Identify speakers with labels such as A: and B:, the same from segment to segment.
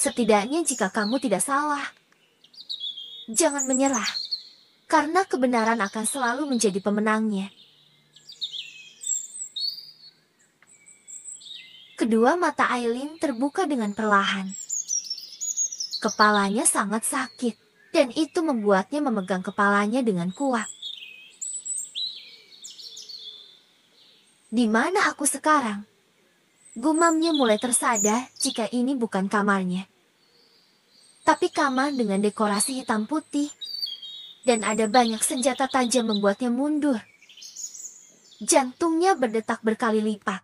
A: Setidaknya jika kamu tidak salah. Jangan menyerah. Karena kebenaran akan selalu menjadi pemenangnya. Kedua mata Aileen terbuka dengan perlahan. Kepalanya sangat sakit, dan itu membuatnya memegang kepalanya dengan kuat. Di mana aku sekarang? Gumamnya mulai tersadar jika ini bukan kamarnya tapi kamar dengan dekorasi hitam putih. Dan ada banyak senjata tajam membuatnya mundur. Jantungnya berdetak berkali lipat.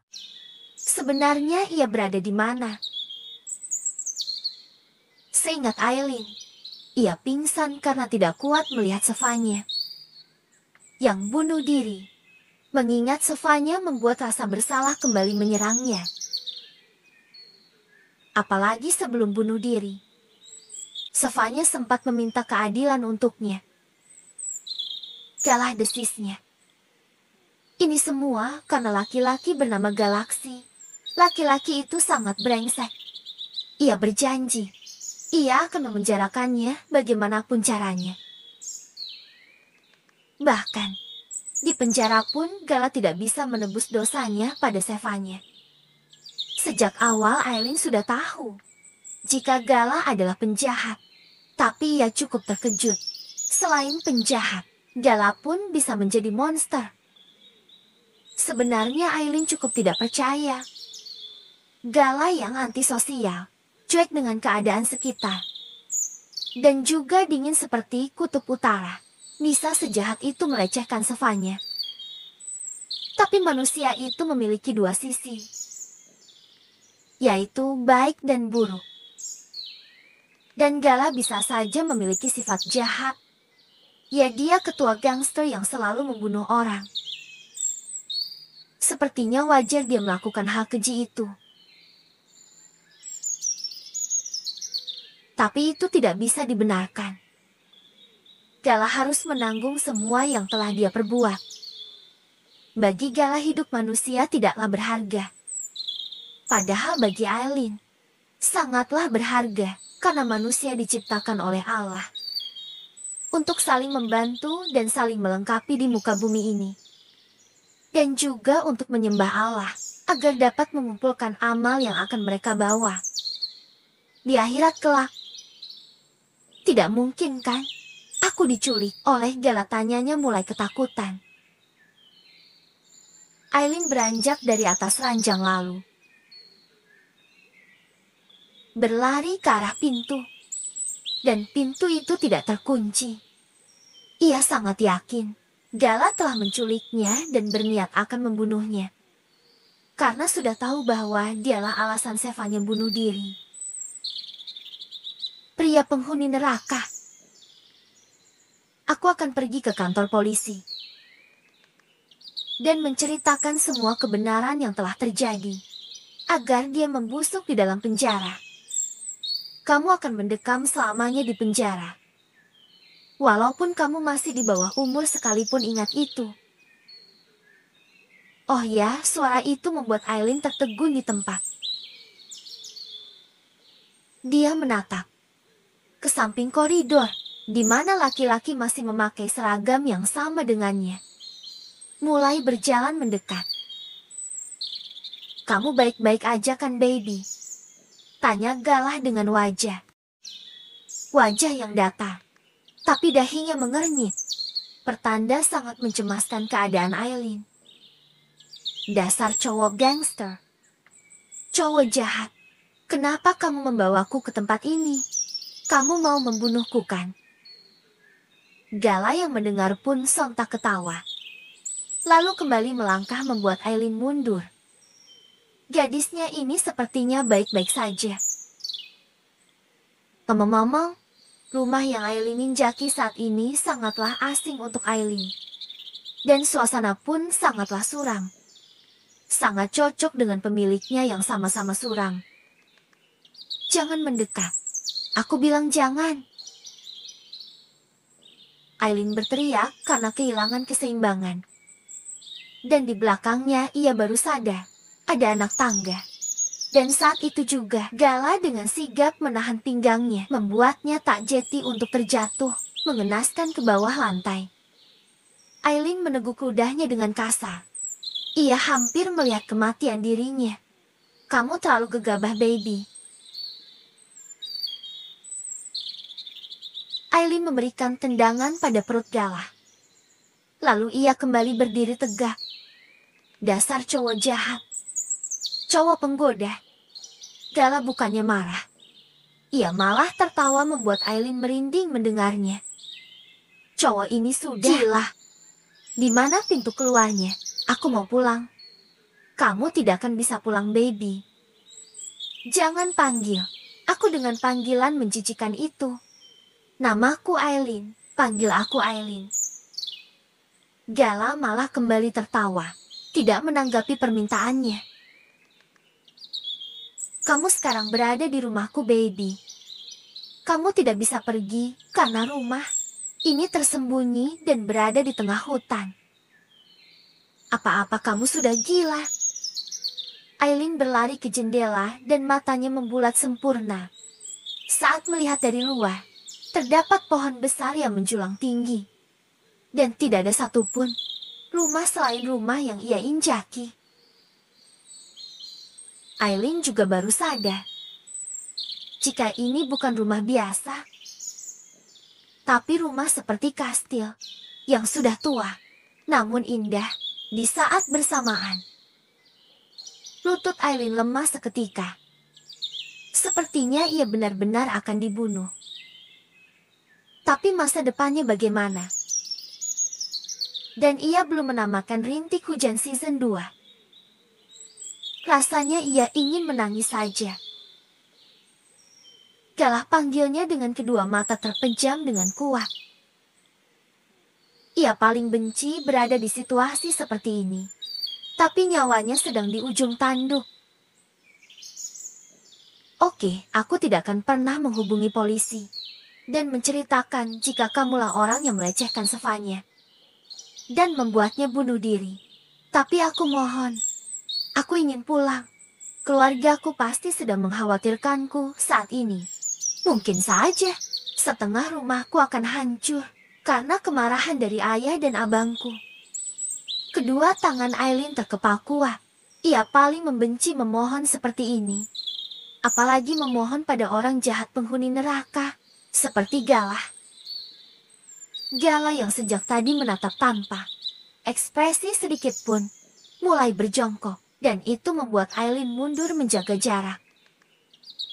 A: Sebenarnya ia berada di mana? Seingat Aileen, ia pingsan karena tidak kuat melihat Sefanya. Yang bunuh diri, mengingat Sefanya membuat rasa bersalah kembali menyerangnya. Apalagi sebelum bunuh diri Sefanya sempat meminta keadilan untuknya. Kalah desisnya. Ini semua karena laki-laki bernama Galaksi. Laki-laki itu sangat brengsek. Ia berjanji, ia akan memenjarakannya bagaimanapun caranya. Bahkan, di penjara pun Gala tidak bisa menebus dosanya pada Sefanya. Sejak awal Aileen sudah tahu jika Gala adalah penjahat. Tapi ia cukup terkejut. Selain penjahat, Gala pun bisa menjadi monster. Sebenarnya Aileen cukup tidak percaya. Gala yang antisosial, cuek dengan keadaan sekitar. Dan juga dingin seperti kutub utara. Nisa sejahat itu melecehkan Sefanya. Tapi manusia itu memiliki dua sisi. Yaitu baik dan buruk. Dan Gala bisa saja memiliki sifat jahat. Ya dia ketua gangster yang selalu membunuh orang. Sepertinya wajar dia melakukan hal keji itu. Tapi itu tidak bisa dibenarkan. Gala harus menanggung semua yang telah dia perbuat. Bagi Gala hidup manusia tidaklah berharga. Padahal bagi Aileen, sangatlah berharga karena manusia diciptakan oleh Allah untuk saling membantu dan saling melengkapi di muka bumi ini. Dan juga untuk menyembah Allah agar dapat mengumpulkan amal yang akan mereka bawa di akhirat kelak. Tidak mungkin kan? Aku diculik oleh gala mulai ketakutan. Aileen beranjak dari atas ranjang lalu berlari ke arah pintu. Dan pintu itu tidak terkunci. Ia sangat yakin, Gala telah menculiknya dan berniat akan membunuhnya. Karena sudah tahu bahwa dialah alasan Sefanya bunuh diri. Pria penghuni neraka. Aku akan pergi ke kantor polisi. Dan menceritakan semua kebenaran yang telah terjadi. Agar dia membusuk di dalam penjara kamu akan mendekam selamanya di penjara. Walaupun kamu masih di bawah umur sekalipun ingat itu. Oh ya, suara itu membuat Aileen tertegun di tempat. Dia menatap ke samping koridor, di mana laki-laki masih memakai seragam yang sama dengannya. Mulai berjalan mendekat. Kamu baik-baik aja kan, baby? Tanya Galah dengan wajah. Wajah yang datar. Tapi dahinya mengernyit. Pertanda sangat mencemaskan keadaan Aileen. Dasar cowok gangster. Cowok jahat. Kenapa kamu membawaku ke tempat ini? Kamu mau membunuhku kan? Gala yang mendengar pun sontak ketawa. Lalu kembali melangkah membuat Aileen mundur. Gadisnya ini sepertinya baik-baik saja. ngomong mamang rumah yang Aileen injaki saat ini sangatlah asing untuk Aileen. Dan suasana pun sangatlah suram. Sangat cocok dengan pemiliknya yang sama-sama suram. Jangan mendekat. Aku bilang jangan. Aileen berteriak karena kehilangan keseimbangan. Dan di belakangnya ia baru sadar ada anak tangga. Dan saat itu juga, Gala dengan sigap menahan pinggangnya, membuatnya tak jeti untuk terjatuh, mengenaskan ke bawah lantai. Aileen meneguk ludahnya dengan kasar. Ia hampir melihat kematian dirinya. Kamu terlalu gegabah, baby. Aileen memberikan tendangan pada perut Gala. Lalu ia kembali berdiri tegak. Dasar cowok jahat cowok penggoda. Della bukannya marah. Ia malah tertawa membuat Aileen merinding mendengarnya. Cowok ini sudah... Gila. Di mana pintu keluarnya? Aku mau pulang. Kamu tidak akan bisa pulang, baby. Jangan panggil. Aku dengan panggilan menjijikan itu. Namaku Aileen. Panggil aku Aileen. Gala malah kembali tertawa. Tidak menanggapi permintaannya. Kamu sekarang berada di rumahku, baby. Kamu tidak bisa pergi karena rumah ini tersembunyi dan berada di tengah hutan. Apa-apa kamu sudah gila? Aileen berlari ke jendela dan matanya membulat sempurna. Saat melihat dari luar, terdapat pohon besar yang menjulang tinggi. Dan tidak ada satupun rumah selain rumah yang ia injaki. Aileen juga baru sadar. Jika ini bukan rumah biasa, tapi rumah seperti kastil yang sudah tua, namun indah di saat bersamaan. Lutut Aileen lemah seketika. Sepertinya ia benar-benar akan dibunuh. Tapi masa depannya bagaimana? Dan ia belum menamakan rintik hujan season 2. Rasanya ia ingin menangis saja. Galah panggilnya dengan kedua mata terpejam dengan kuat. Ia paling benci berada di situasi seperti ini. Tapi nyawanya sedang di ujung tanduk. Oke, aku tidak akan pernah menghubungi polisi. Dan menceritakan jika kamulah orang yang melecehkan Sefanya. Dan membuatnya bunuh diri. Tapi aku mohon, Aku ingin pulang. Keluargaku pasti sedang mengkhawatirkanku saat ini. Mungkin saja, setengah rumahku akan hancur karena kemarahan dari ayah dan abangku. Kedua tangan Aileen terkepal kuat. Ia paling membenci memohon seperti ini. Apalagi memohon pada orang jahat penghuni neraka, seperti Galah. Galah yang sejak tadi menatap tanpa ekspresi sedikit pun, mulai berjongkok dan itu membuat Aileen mundur menjaga jarak.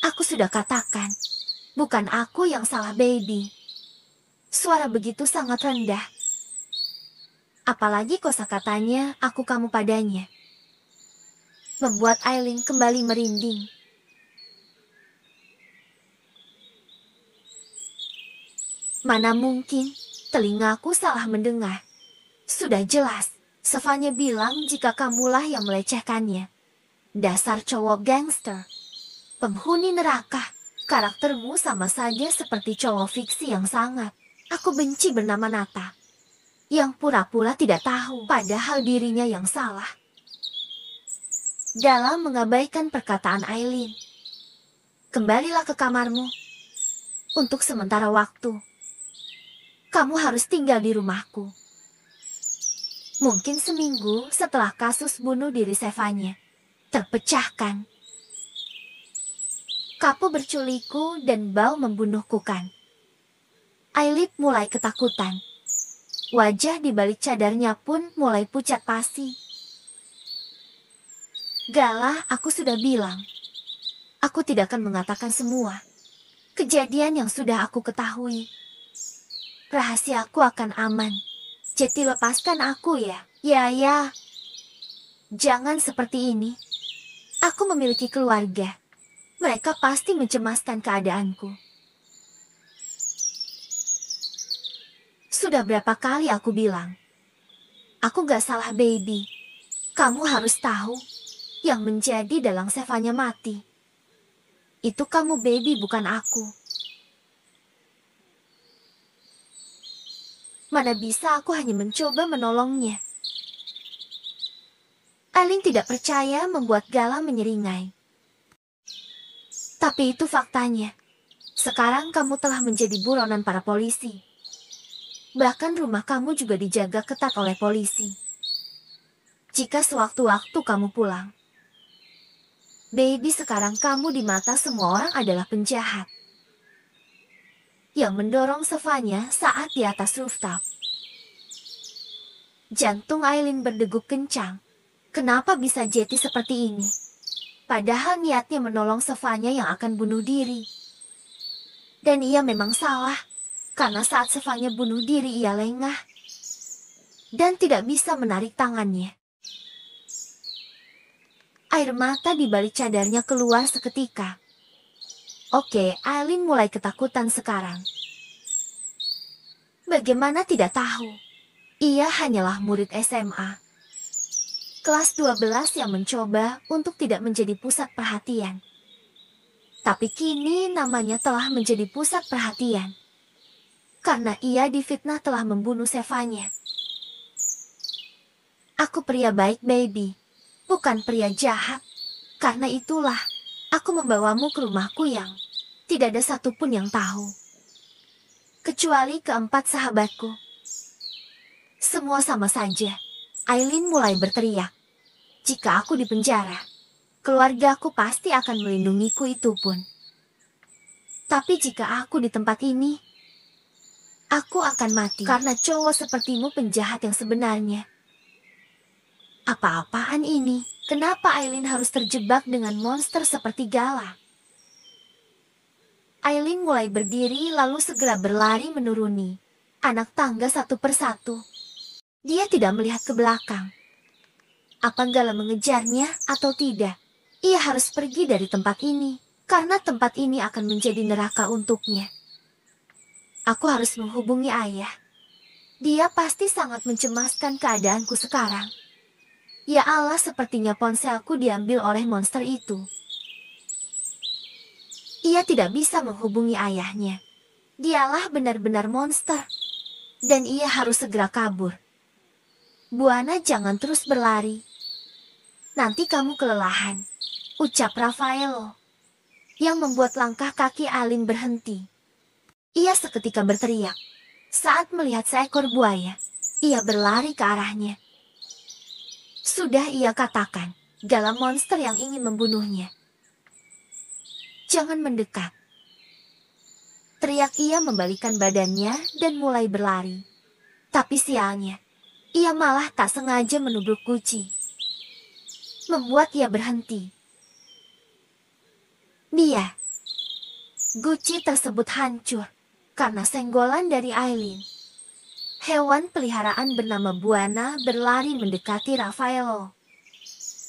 A: Aku sudah katakan, bukan aku yang salah baby. Suara begitu sangat rendah. Apalagi kosa katanya, aku kamu padanya. Membuat Aileen kembali merinding. Mana mungkin telingaku salah mendengar. Sudah jelas, Sefanya bilang jika kamulah yang melecehkannya. Dasar cowok gangster. Penghuni neraka. Karaktermu sama saja seperti cowok fiksi yang sangat. Aku benci bernama Nata. Yang pura-pura tidak tahu padahal dirinya yang salah. Dalam mengabaikan perkataan Aileen. Kembalilah ke kamarmu. Untuk sementara waktu. Kamu harus tinggal di rumahku mungkin seminggu setelah kasus bunuh diri Sevanya, terpecahkan. Kapu berculiku dan Bau membunuhku kan? Ailip mulai ketakutan. Wajah di balik cadarnya pun mulai pucat pasi. Galah, aku sudah bilang. Aku tidak akan mengatakan semua. Kejadian yang sudah aku ketahui. Rahasia aku akan aman. Ceti lepaskan aku ya. Ya, ya. Jangan seperti ini. Aku memiliki keluarga. Mereka pasti mencemaskan keadaanku. Sudah berapa kali aku bilang. Aku gak salah baby. Kamu harus tahu. Yang menjadi dalang Sevanya mati. Itu kamu baby bukan aku. Mana bisa aku hanya mencoba menolongnya. Aling tidak percaya membuat Gala menyeringai. Tapi itu faktanya. Sekarang kamu telah menjadi buronan para polisi. Bahkan rumah kamu juga dijaga ketat oleh polisi. Jika sewaktu-waktu kamu pulang. Baby sekarang kamu di mata semua orang adalah penjahat yang mendorong sevanya saat di atas rooftop. Jantung Aileen berdegup kencang. Kenapa bisa Jetty seperti ini? Padahal niatnya menolong sevanya yang akan bunuh diri. Dan ia memang salah, karena saat sevanya bunuh diri ia lengah dan tidak bisa menarik tangannya. Air mata di balik cadarnya keluar seketika. Oke, Aileen mulai ketakutan sekarang. Bagaimana tidak tahu? Ia hanyalah murid SMA. Kelas 12 yang mencoba untuk tidak menjadi pusat perhatian. Tapi kini namanya telah menjadi pusat perhatian. Karena ia difitnah telah membunuh Sefanya. Aku pria baik, baby. Bukan pria jahat. Karena itulah, aku membawamu ke rumahku yang tidak ada satupun yang tahu. Kecuali keempat sahabatku. Semua sama saja. Aileen mulai berteriak. Jika aku di penjara keluarga aku pasti akan melindungiku itu pun. Tapi jika aku di tempat ini, aku akan mati karena cowok sepertimu penjahat yang sebenarnya. Apa-apaan ini? Kenapa Aileen harus terjebak dengan monster seperti Gala? Aileen mulai berdiri lalu segera berlari menuruni anak tangga satu persatu. Dia tidak melihat ke belakang. Apa Gala mengejarnya atau tidak? Ia harus pergi dari tempat ini, karena tempat ini akan menjadi neraka untuknya. Aku harus menghubungi ayah. Dia pasti sangat mencemaskan keadaanku sekarang. Ya Allah, sepertinya ponselku diambil oleh monster itu. Ia tidak bisa menghubungi ayahnya. Dialah benar-benar monster. Dan ia harus segera kabur. Buana jangan terus berlari. Nanti kamu kelelahan. Ucap Rafaelo, Yang membuat langkah kaki Alin berhenti. Ia seketika berteriak. Saat melihat seekor buaya, ia berlari ke arahnya. Sudah ia katakan, dalam monster yang ingin membunuhnya. Jangan mendekat. Teriak ia membalikan badannya dan mulai berlari. Tapi sialnya, ia malah tak sengaja menubruk kuci. Membuat ia berhenti. Dia. Guci tersebut hancur karena senggolan dari Aileen. Hewan peliharaan bernama Buana berlari mendekati Raffaello.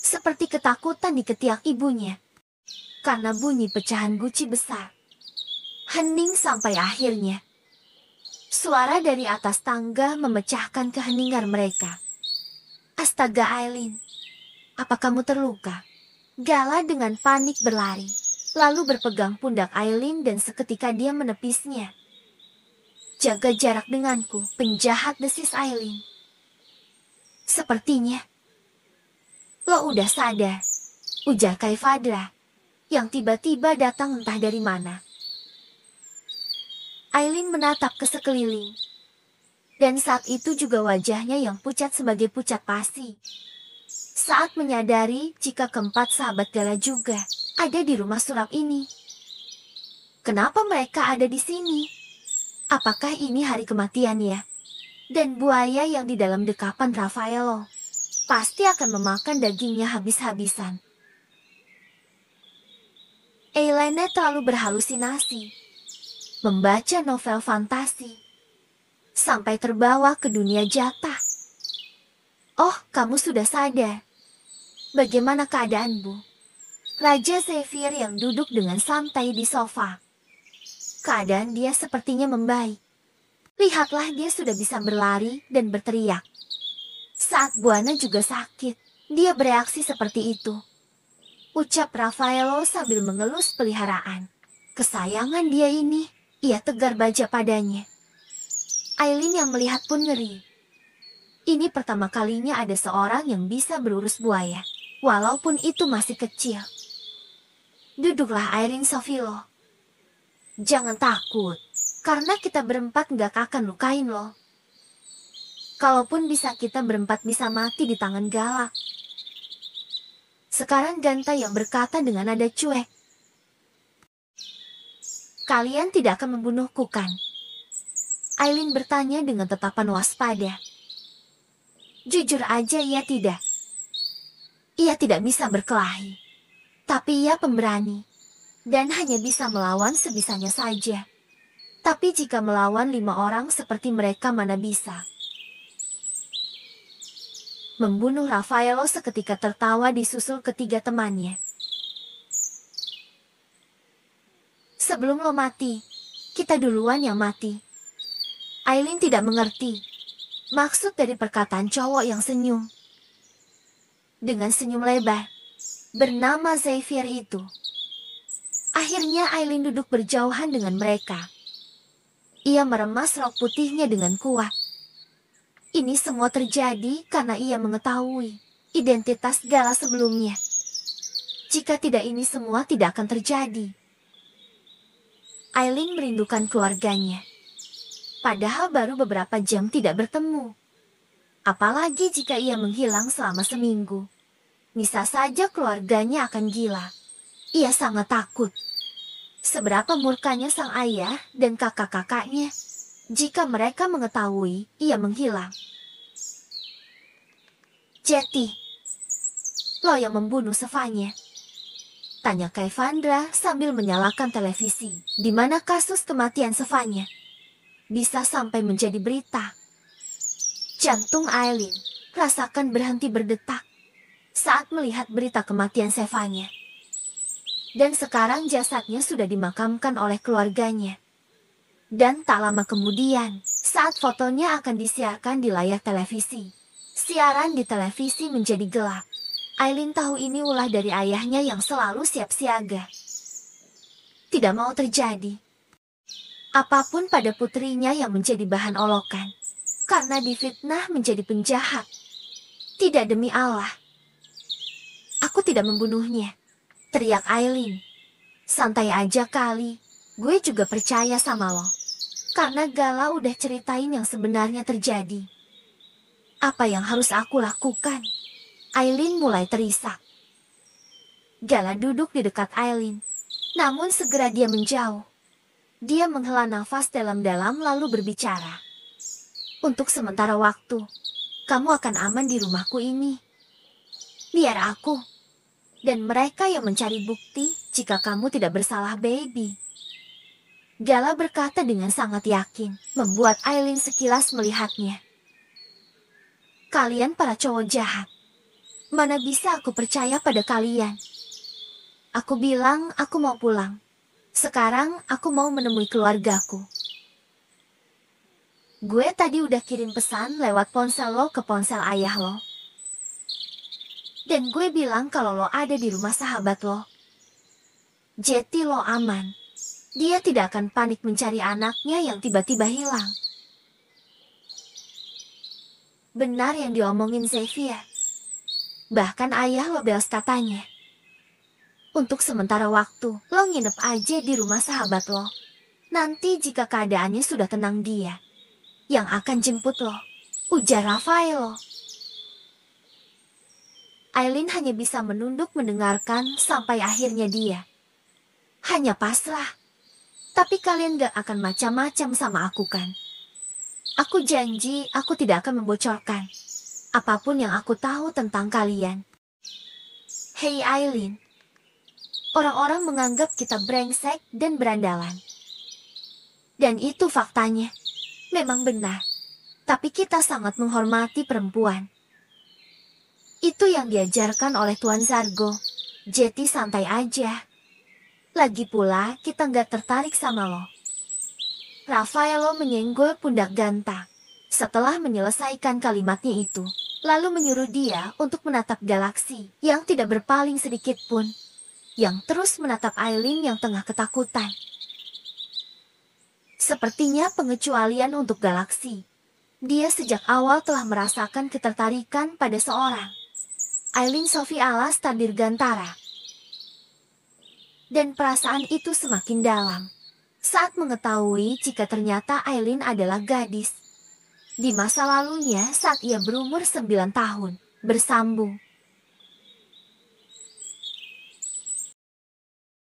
A: Seperti ketakutan di ketiak ibunya, karena bunyi pecahan guci besar. Hening sampai akhirnya. Suara dari atas tangga memecahkan keheningan mereka. Astaga Aileen, apa kamu terluka? Gala dengan panik berlari, lalu berpegang pundak Aileen dan seketika dia menepisnya. Jaga jarak denganku, penjahat desis Aileen. Sepertinya, lo udah sadar, ujar Kaifadra yang tiba-tiba datang entah dari mana. Aileen menatap ke sekeliling. Dan saat itu juga wajahnya yang pucat sebagai pucat pasi. Saat menyadari jika keempat sahabat Della juga ada di rumah surap ini. Kenapa mereka ada di sini? Apakah ini hari kematian ya? Dan buaya yang di dalam dekapan Raffaello pasti akan memakan dagingnya habis-habisan. Elena terlalu berhalusinasi. Membaca novel fantasi. Sampai terbawa ke dunia jatah. Oh, kamu sudah sadar. Bagaimana keadaanmu? Raja Zephyr yang duduk dengan santai di sofa. Keadaan dia sepertinya membaik. Lihatlah dia sudah bisa berlari dan berteriak. Saat Buana juga sakit, dia bereaksi seperti itu. Ucap Raffaello sambil mengelus peliharaan. Kesayangan dia ini, ia tegar baja padanya. Aileen yang melihat pun ngeri. Ini pertama kalinya ada seorang yang bisa berurus buaya, walaupun itu masih kecil. Duduklah Aileen Sofilo. Jangan takut, karena kita berempat gak akan lukain lo. Kalaupun bisa kita berempat bisa mati di tangan galak, sekarang Ganta yang berkata dengan nada cuek. Kalian tidak akan membunuhku kan? Aileen bertanya dengan tetapan waspada. Jujur aja ia tidak. Ia tidak bisa berkelahi. Tapi ia pemberani. Dan hanya bisa melawan sebisanya saja. Tapi jika melawan lima orang seperti mereka mana bisa membunuh Raffaello seketika tertawa disusul ketiga temannya. Sebelum lo mati, kita duluan yang mati. Aileen tidak mengerti maksud dari perkataan cowok yang senyum. Dengan senyum lebar, bernama Xavier itu. Akhirnya Aileen duduk berjauhan dengan mereka. Ia meremas rok putihnya dengan kuat ini semua terjadi karena ia mengetahui identitas Gala sebelumnya. Jika tidak ini semua tidak akan terjadi. Aileen merindukan keluarganya. Padahal baru beberapa jam tidak bertemu. Apalagi jika ia menghilang selama seminggu. Bisa saja keluarganya akan gila. Ia sangat takut. Seberapa murkanya sang ayah dan kakak-kakaknya. Jika mereka mengetahui, ia menghilang. Jetty, lo yang membunuh Sefanya? Tanya Kaivandra sambil menyalakan televisi, di mana kasus kematian Sefanya? Bisa sampai menjadi berita. Jantung Aileen rasakan berhenti berdetak saat melihat berita kematian Sefanya. Dan sekarang jasadnya sudah dimakamkan oleh keluarganya. Dan tak lama kemudian, saat fotonya akan disiarkan di layar televisi. Siaran di televisi menjadi gelap. Aileen tahu ini ulah dari ayahnya yang selalu siap siaga. Tidak mau terjadi. Apapun pada putrinya yang menjadi bahan olokan. Karena difitnah menjadi penjahat. Tidak demi Allah. Aku tidak membunuhnya. Teriak Aileen. Santai aja kali. Gue juga percaya sama lo. Karena Gala udah ceritain yang sebenarnya terjadi. Apa yang harus aku lakukan? Aileen mulai terisak. Gala duduk di dekat Aileen. Namun segera dia menjauh. Dia menghela nafas dalam-dalam lalu berbicara. Untuk sementara waktu, kamu akan aman di rumahku ini. Biar aku dan mereka yang mencari bukti jika kamu tidak bersalah, baby. Gala berkata dengan sangat yakin, membuat Aileen sekilas melihatnya. Kalian para cowok jahat. Mana bisa aku percaya pada kalian? Aku bilang aku mau pulang. Sekarang aku mau menemui keluargaku. Gue tadi udah kirim pesan lewat ponsel lo ke ponsel ayah lo. Dan gue bilang kalau lo ada di rumah sahabat lo. Jeti lo aman dia tidak akan panik mencari anaknya yang tiba-tiba hilang. Benar yang diomongin Xavier. Bahkan ayah Lobels katanya. Untuk sementara waktu, lo nginep aja di rumah sahabat lo. Nanti jika keadaannya sudah tenang dia, yang akan jemput lo. Ujar Rafael. Aileen hanya bisa menunduk mendengarkan sampai akhirnya dia. Hanya paslah. Tapi kalian gak akan macam-macam sama aku kan? Aku janji aku tidak akan membocorkan apapun yang aku tahu tentang kalian. Hey Aileen, orang-orang menganggap kita brengsek dan berandalan. Dan itu faktanya. Memang benar. Tapi kita sangat menghormati perempuan. Itu yang diajarkan oleh Tuan Zargo. Jeti santai aja. Lagi pula, kita nggak tertarik sama lo. Raffaello menyenggol pundak Ganta. Setelah menyelesaikan kalimatnya itu, lalu menyuruh dia untuk menatap galaksi yang tidak berpaling sedikit pun, yang terus menatap Aileen yang tengah ketakutan. Sepertinya pengecualian untuk galaksi. Dia sejak awal telah merasakan ketertarikan pada seorang. Aileen Sophie Alas Gantara dan perasaan itu semakin dalam. Saat mengetahui jika ternyata Aileen adalah gadis. Di masa lalunya saat ia berumur 9 tahun, bersambung.